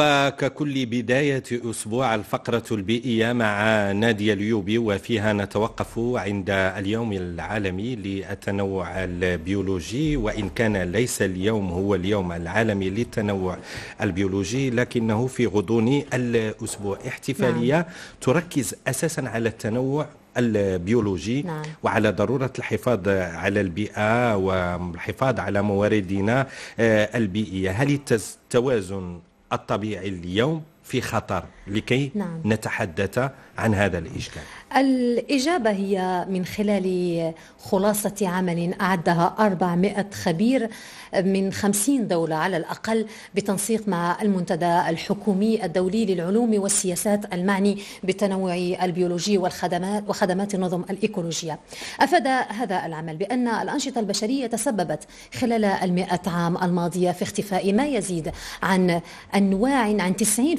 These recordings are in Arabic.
وككل بداية أسبوع الفقرة البيئية مع نادي اليوبي وفيها نتوقف عند اليوم العالمي للتنوع البيولوجي وإن كان ليس اليوم هو اليوم العالمي للتنوع البيولوجي لكنه في غضون الأسبوع نعم. احتفالية نعم. تركز أساسا على التنوع البيولوجي نعم. وعلى ضرورة الحفاظ على البيئة والحفاظ على مواردنا آه، البيئية هل التوازن الطبيعي اليوم في خطر لكي نعم. نتحدث عن هذا الإشكال الإجابة هي من خلال خلاصة عمل أعدها 400 خبير من 50 دولة على الأقل بتنسيق مع المنتدى الحكومي الدولي للعلوم والسياسات المعني بتنوع البيولوجي والخدمات وخدمات النظم الإيكولوجية أفاد هذا العمل بأن الأنشطة البشرية تسببت خلال المئة عام الماضية في اختفاء ما يزيد عن أنواع عن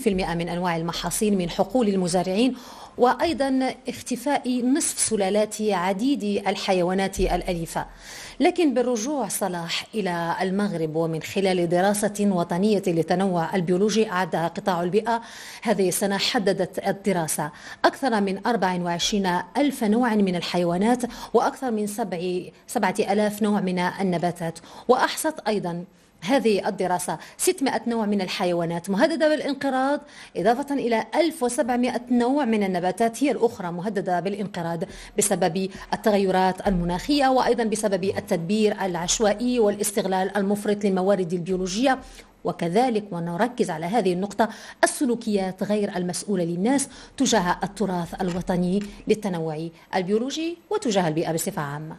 90% من أنواع المحاصيل من حقول المزارعين وأيضا اختفاء نصف سلالات عديد الحيوانات الأليفة لكن بالرجوع صلاح إلى المغرب ومن خلال دراسة وطنية للتنوع البيولوجي أعدها قطاع البيئة هذه السنة حددت الدراسة أكثر من 24 ألف نوع من الحيوانات وأكثر من 7 7000 نوع من النباتات وأحصت أيضا هذه الدراسة 600 نوع من الحيوانات مهددة بالانقراض إضافة إلى 1700 نوع من النباتات هي الأخرى مهددة بالانقراض بسبب التغيرات المناخية وأيضا بسبب التدبير العشوائي والاستغلال المفرط للموارد البيولوجية وكذلك ونركز على هذه النقطة السلوكيات غير المسؤولة للناس تجاه التراث الوطني للتنوع البيولوجي وتجاه البيئة بصفة عامة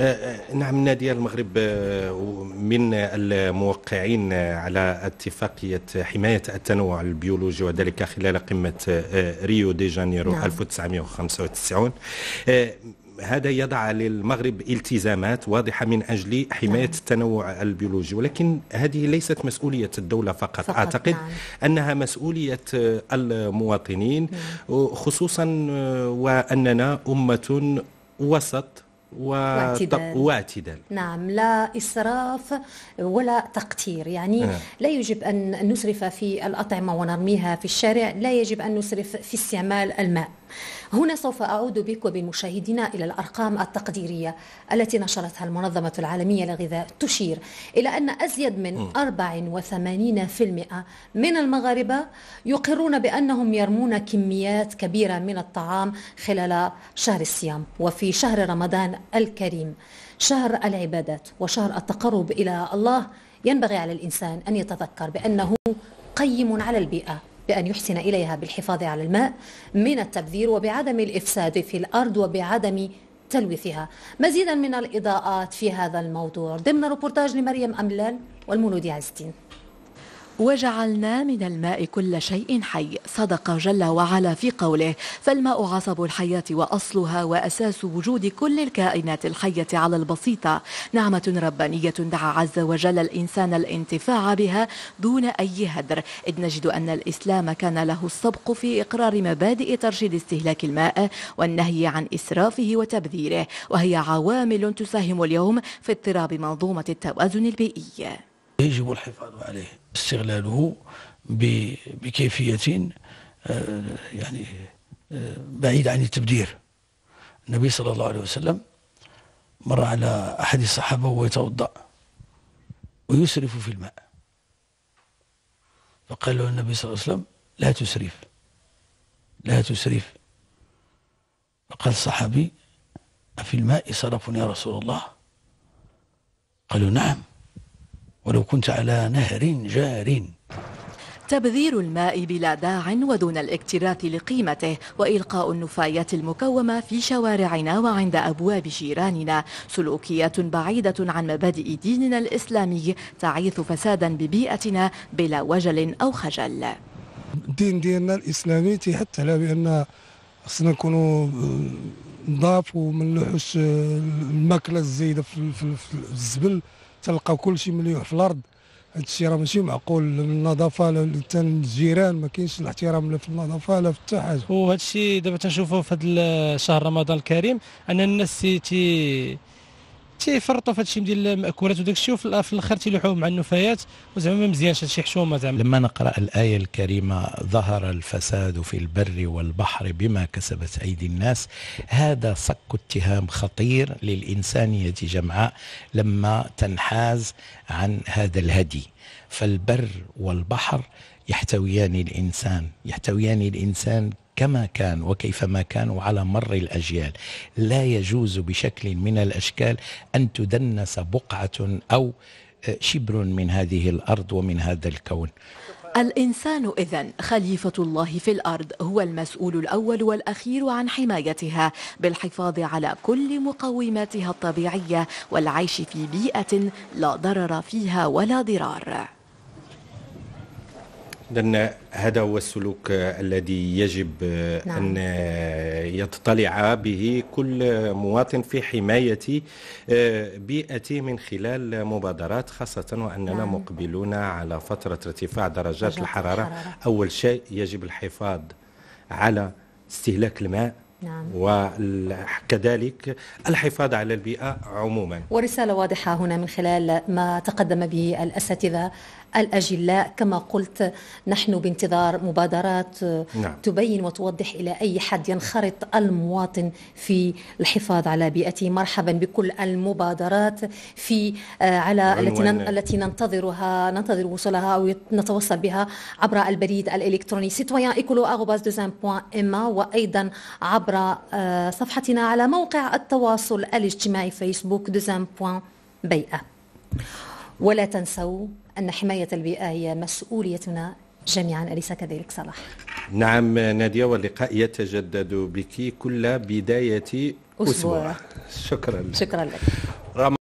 آه، آه، نعم نادي المغرب آه، من الموقعين على اتفاقية حماية التنوع البيولوجي وذلك خلال قمة ريو دي جانيرو نعم. 1995 هذا يضع للمغرب التزامات واضحة من أجل حماية نعم. التنوع البيولوجي ولكن هذه ليست مسؤولية الدولة فقط, فقط أعتقد نعم. أنها مسؤولية المواطنين نعم. خصوصا وأننا أمة وسط واعتدال. واعتدال نعم لا إسراف ولا تقتير يعني آه. لا يجب أن نسرف في الأطعمة ونرميها في الشارع لا يجب أن نسرف في استعمال الماء هنا سوف أعود بك وبمشاهدينا إلى الأرقام التقديرية التي نشرتها المنظمة العالمية للغذاء تشير إلى أن أزيد من 84% من المغاربة يقرون بأنهم يرمون كميات كبيرة من الطعام خلال شهر الصيام وفي شهر رمضان الكريم شهر العبادات وشهر التقرب إلى الله ينبغي على الإنسان أن يتذكر بأنه قيم على البيئة بأن يحسن إليها بالحفاظ على الماء من التبذير وبعدم الإفساد في الأرض وبعدم تلويثها مزيدا من الإضاءات في هذا الموضوع ضمن روبورتاج لمريم أملال والمولود عزتين وجعلنا من الماء كل شيء حي صدق جل وعلا في قوله فالماء عصب الحياة وأصلها وأساس وجود كل الكائنات الحية على البسيطة نعمة ربانية دعا عز وجل الإنسان الانتفاع بها دون أي هدر إذ نجد أن الإسلام كان له السبق في إقرار مبادئ ترشيد استهلاك الماء والنهي عن إسرافه وتبذيره وهي عوامل تساهم اليوم في اضطراب منظومة التوازن البيئي يجب الحفاظ عليه استغلاله بكيفية آه، يعني آه، بعيدة عن التبدير النبي صلى الله عليه وسلم مر على أحد الصحابة وهو يتوضأ ويسرف في الماء فقال له النبي صلى الله عليه وسلم لا تسرف لا تسرف فقال الصحابي أفي الماء سرف يا رسول الله قالوا نعم ولو كنت على نهر جار تبذير الماء بلا داع ودون الاكتراث لقيمته وإلقاء النفايات المكومة في شوارعنا وعند أبواب جيراننا سلوكيات بعيدة عن مبادئ ديننا الإسلامي تعيث فسادا ببيئتنا بلا وجل أو خجل الدين ديالنا الإسلامي تيحث على بأن خصنا نكونوا آه، نضافوا ما آه، الماكلة الزايدة في الزبل تلقاو كلشي مليوح في الارض هذا الشيء راه ماشي معقول النظافه لا الجيران ما كاينش الاحترام لا في النظافه لا في حتى حاجه وهذا الشيء دابا تنشوفوه في هذا شهر رمضان الكريم ان الناس تي تيفرطوا في هادشي ديال المأكولات وداك الشيء وفي الاخر تيلوحوهم مع النفايات وزعما ما مزيانش هادشي حشومه زعما لما نقرا الايه الكريمه ظهر الفساد في البر والبحر بما كسبت ايدي الناس هذا صك اتهام خطير للانسانيه جمعاء لما تنحاز عن هذا الهدي فالبر والبحر يحتويان الانسان يحتويان الانسان كما كان وكيفما كان وعلى مر الأجيال لا يجوز بشكل من الأشكال أن تدنس بقعة أو آه، شبر من هذه الأرض ومن هذا الكون الإنسان إذا خليفة الله في الأرض هو المسؤول الأول والأخير عن حمايتها بالحفاظ على كل مقوماتها الطبيعية والعيش في بيئة لا ضرر فيها ولا ضرار إذا هذا هو السلوك الذي يجب نعم. أن يتطلع به كل مواطن في حماية آه، بيئته من خلال مبادرات خاصة وأننا نعم. مقبلون على فترة ارتفاع درجات الحرارة. الحرارة أول شيء يجب الحفاظ على استهلاك الماء نعم. وكذلك الحفاظ على البيئة عموما ورسالة واضحة هنا من خلال ما تقدم به الأساتذة الأجلاء كما قلت نحن بانتظار مبادرات آه، نعم. تبين وتوضح إلى أي حد ينخرط المواطن في الحفاظ على بيئته مرحبا بكل المبادرات في آه، على التي التي ننتظرها ننتظر وصولها أو نتوصل بها عبر البريد الإلكتروني citoyen ecolo@2m وأيضا عبر آه، صفحتنا على موقع التواصل الاجتماعي فيسبوك دوزام بيئة ولا تنسوا أن حماية البيئة هي مسؤوليتنا جميعا أليس كذلك صلاح؟ نعم نادية واللقاء يتجدد بك كل بداية أسبوع, أسبوع. شكرا لك شكرا لك